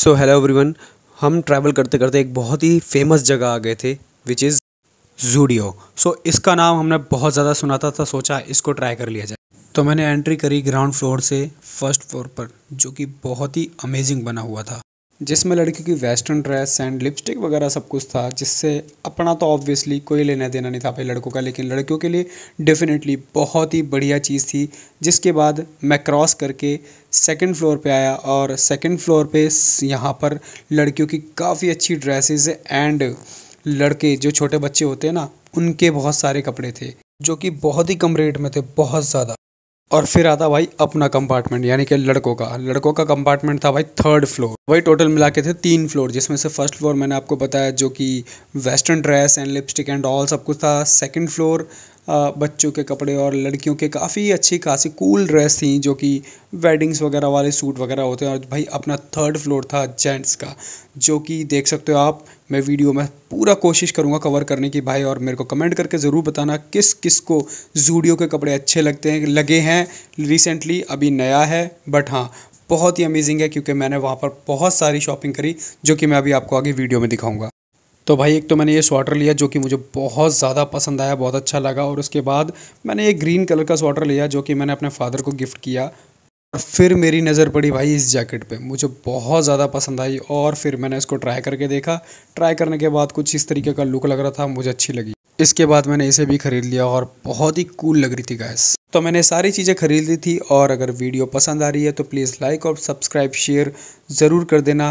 सो hello everyone हम travel करते करते एक बहुत ही फेमस जगह आ गए थे विच इज़ जूडियो सो इसका नाम हमने बहुत ज़्यादा सुना था, था तो सोचा इसको ट्राई कर लिया जाए तो मैंने एंट्री करी ग्राउंड फ्लोर से फर्स्ट फ्लोर पर जो कि बहुत ही अमेजिंग बना हुआ था जिसमें लड़की की वेस्टर्न ड्रेस एंड लिपस्टिक वगैरह सब कुछ था जिससे अपना तो ऑब्वियसली कोई लेना देना नहीं था भाई लड़कों का लेकिन लड़कियों के लिए डेफिनेटली बहुत ही बढ़िया चीज़ थी जिसके बाद मैं क्रॉस करके सेकंड फ्लोर पे आया और सेकंड फ्लोर पे यहाँ पर लड़कियों की काफ़ी अच्छी ड्रेसेस एंड लड़के जो छोटे बच्चे होते हैं ना उनके बहुत सारे कपड़े थे जो कि बहुत ही कम रेट में थे बहुत ज़्यादा और फिर आता भाई अपना कंपार्टमेंट यानी कि लड़कों का लड़कों का कंपार्टमेंट था भाई थर्ड फ्लोर वही टोटल मिला के थे तीन फ्लोर जिसमें से फर्स्ट फ्लोर मैंने आपको बताया जो कि western dress and lipstick and all सब कुछ था सेकंड फ्लोर बच्चों के कपड़े और लड़कियों के काफ़ी अच्छी खासी कूल ड्रेस थी जो कि वेडिंग्स वगैरह वाले सूट वगैरह होते हैं और भाई अपना थर्ड फ्लोर था जेंट्स का जो कि देख सकते हो आप मैं वीडियो में पूरा कोशिश करूँगा कवर करने की भाई और मेरे को कमेंट करके ज़रूर बताना किस किस को जूडियो के कपड़े अच्छे लगते हैं लगे हैं रिसेंटली अभी नया है बट हाँ बहुत ही अमेजिंग है क्योंकि मैंने वहाँ पर बहुत सारी शॉपिंग करी जो कि मैं अभी आपको आगे वीडियो में दिखाऊंगा तो भाई एक तो मैंने ये स्वाटर लिया जो कि मुझे बहुत ज़्यादा पसंद आया बहुत अच्छा लगा और उसके बाद मैंने एक ग्रीन कलर का स्वाटर लिया जो कि मैंने अपने फादर को गिफ्ट किया और फिर मेरी नज़र पड़ी भाई इस जैकेट पे मुझे बहुत ज़्यादा पसंद आई और फिर मैंने इसको ट्राई करके देखा ट्राई करने के बाद कुछ इस तरीके का लुक लग रहा था मुझे अच्छी लगी इसके बाद मैंने इसे भी ख़रीद लिया और बहुत ही कूल लग रही थी गैस तो मैंने सारी चीज़ें खरीद ली थी और अगर वीडियो पसंद आ रही है तो प्लीज़ लाइक और सब्सक्राइब शेयर ज़रूर कर देना